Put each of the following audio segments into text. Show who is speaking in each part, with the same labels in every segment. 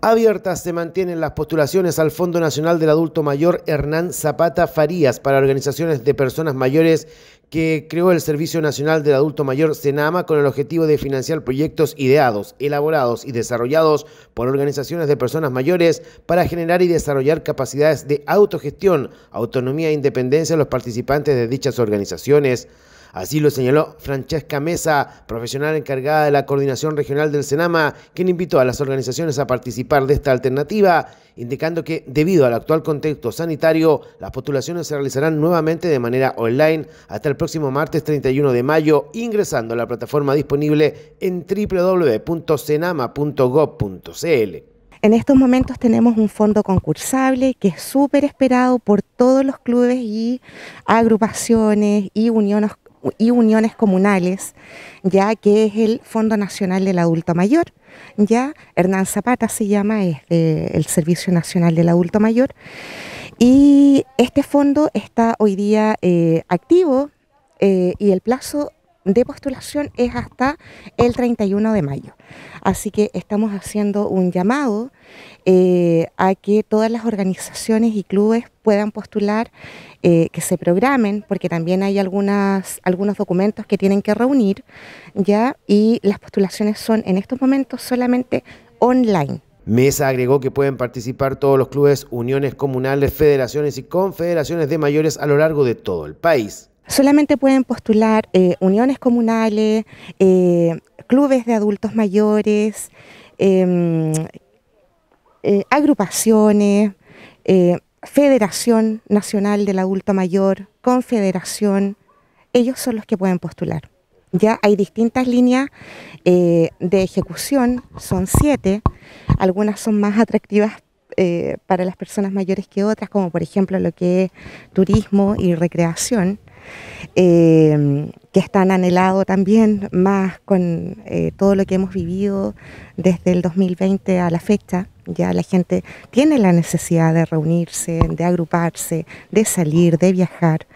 Speaker 1: Abiertas se mantienen las postulaciones al Fondo Nacional del Adulto Mayor Hernán Zapata Farías para organizaciones de personas mayores que creó el Servicio Nacional del Adulto Mayor Senama con el objetivo de financiar proyectos ideados, elaborados y desarrollados por organizaciones de personas mayores para generar y desarrollar capacidades de autogestión, autonomía e independencia de los participantes de dichas organizaciones. Así lo señaló Francesca Mesa, profesional encargada de la coordinación regional del Senama, quien invitó a las organizaciones a participar de esta alternativa, indicando que debido al actual contexto sanitario, las postulaciones se realizarán nuevamente de manera online hasta el próximo martes 31 de mayo, ingresando a la plataforma disponible en www.senama.gov.cl.
Speaker 2: En estos momentos tenemos un fondo concursable que es súper esperado por todos los clubes y agrupaciones y uniones y uniones comunales, ya que es el Fondo Nacional del Adulto Mayor, ya Hernán Zapata se llama, es eh, el Servicio Nacional del Adulto Mayor, y este fondo está hoy día eh, activo eh, y el plazo de postulación es hasta el 31 de mayo. Así que estamos haciendo un llamado eh, a que todas las organizaciones y clubes puedan postular, eh, que se programen, porque también hay algunas, algunos documentos que tienen que reunir, ¿ya? Y las postulaciones son en estos momentos solamente online.
Speaker 1: Mesa agregó que pueden participar todos los clubes, uniones comunales, federaciones y confederaciones de mayores a lo largo de todo el país.
Speaker 2: Solamente pueden postular eh, uniones comunales, eh, clubes de adultos mayores, em, eh, agrupaciones, Federación Nacional del Adulto Mayor, Confederación, ellos son los que pueden postular. Ya hay distintas líneas de ejecución, son siete, algunas son más atractivas para las personas mayores que otras, como por ejemplo lo que es turismo y recreación. Em, que están anhelados anhelado también, más con eh, todo lo que hemos vivido desde el 2020 a la fecha. Ya la gente tiene la necesidad de reunirse, de agruparse, de salir, de viajar.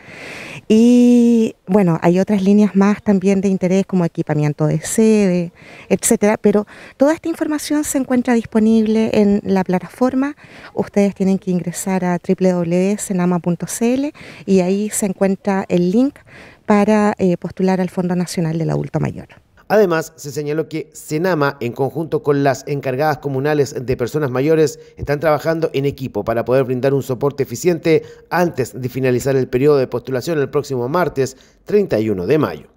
Speaker 2: Y bueno, hay otras líneas más también de interés como equipamiento de sede, etcétera, pero toda esta información se encuentra disponible en la plataforma. Ustedes tienen que ingresar a www.senama.cl y ahí se encuentra el link para eh, postular al Fondo Nacional del Adulto Mayor.
Speaker 1: Además, se señaló que Senama, en conjunto con las encargadas comunales de personas mayores, están trabajando en equipo para poder brindar un soporte eficiente antes de finalizar el periodo de postulación el próximo martes 31 de mayo.